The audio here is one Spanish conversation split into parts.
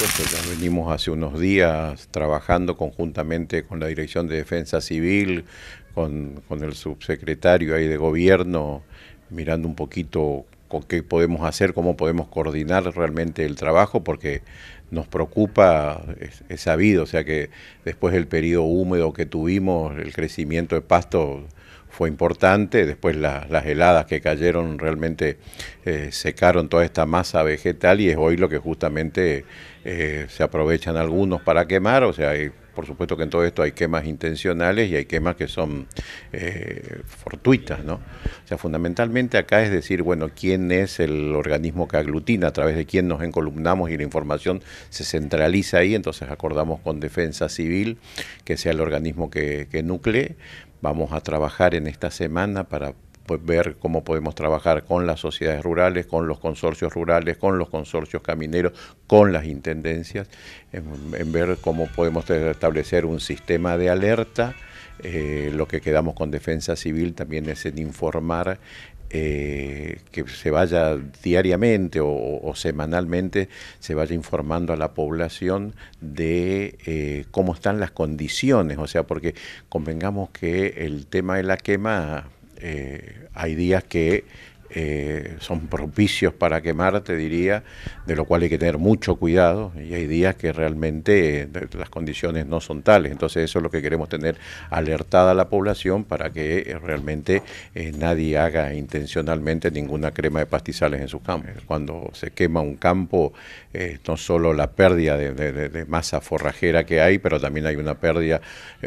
ya venimos hace unos días trabajando conjuntamente con la Dirección de Defensa Civil, con, el subsecretario ahí de gobierno, mirando un poquito qué podemos hacer, cómo podemos coordinar realmente el trabajo, porque nos preocupa, es, es sabido, o sea que después del periodo húmedo que tuvimos, el crecimiento de pasto fue importante, después las heladas que cayeron realmente eh, secaron toda esta masa vegetal y es hoy lo que justamente eh, se aprovechan algunos para quemar, o sea, por supuesto que en todo esto hay quemas intencionales y hay quemas que son eh, fortuitas, ¿no? O sea, fundamentalmente acá es decir, bueno, quién es el organismo que aglutina, a través de quién nos encolumnamos y la información se centraliza ahí, entonces acordamos con Defensa Civil que sea el organismo que, que nuclee. Vamos a trabajar en esta semana para pues ver cómo podemos trabajar con las sociedades rurales, con los consorcios rurales, con los consorcios camineros, con las intendencias, en, ver cómo podemos establecer un sistema de alerta. Eh, lo que quedamos con defensa civil también es en informar eh, que se vaya diariamente o, semanalmente, se vaya informando a la población de eh, cómo están las condiciones, o sea, porque convengamos que el tema de la quema eh, hay días que eh, son propicios para quemar, te diría, de lo cual hay que tener mucho cuidado y hay días que realmente eh, las condiciones no son tales. Entonces eso es lo que queremos tener alertada a la población para que eh, realmente nadie haga intencionalmente ninguna crema de pastizales en sus campos. Cuando se quema un campo, no solo la pérdida de, masa forrajera que hay, pero también hay una pérdida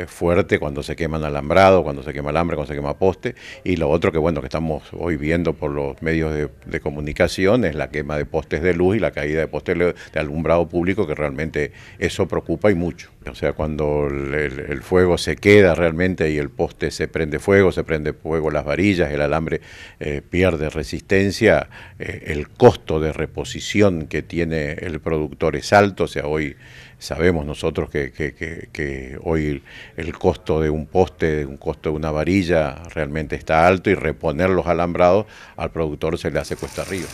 fuerte cuando se queman alambrado, cuando se quema alambre, cuando se quema poste, y lo otro que bueno que estamos hoy viendo por los medios de, comunicación es la quema de postes de luz y la caída de postes de alumbrado público, que realmente eso preocupa y mucho. O sea, cuando el, fuego se queda realmente y el poste se prende fuego, se prende fuego las varillas, el alambre eh, pierde resistencia, eh, el costo de reposición que tiene el productor es alto, o sea, hoy sabemos nosotros que, hoy el costo de un poste, un costo de una varilla realmente está alto y reponer los alambrados al productor se le hace cuesta arriba.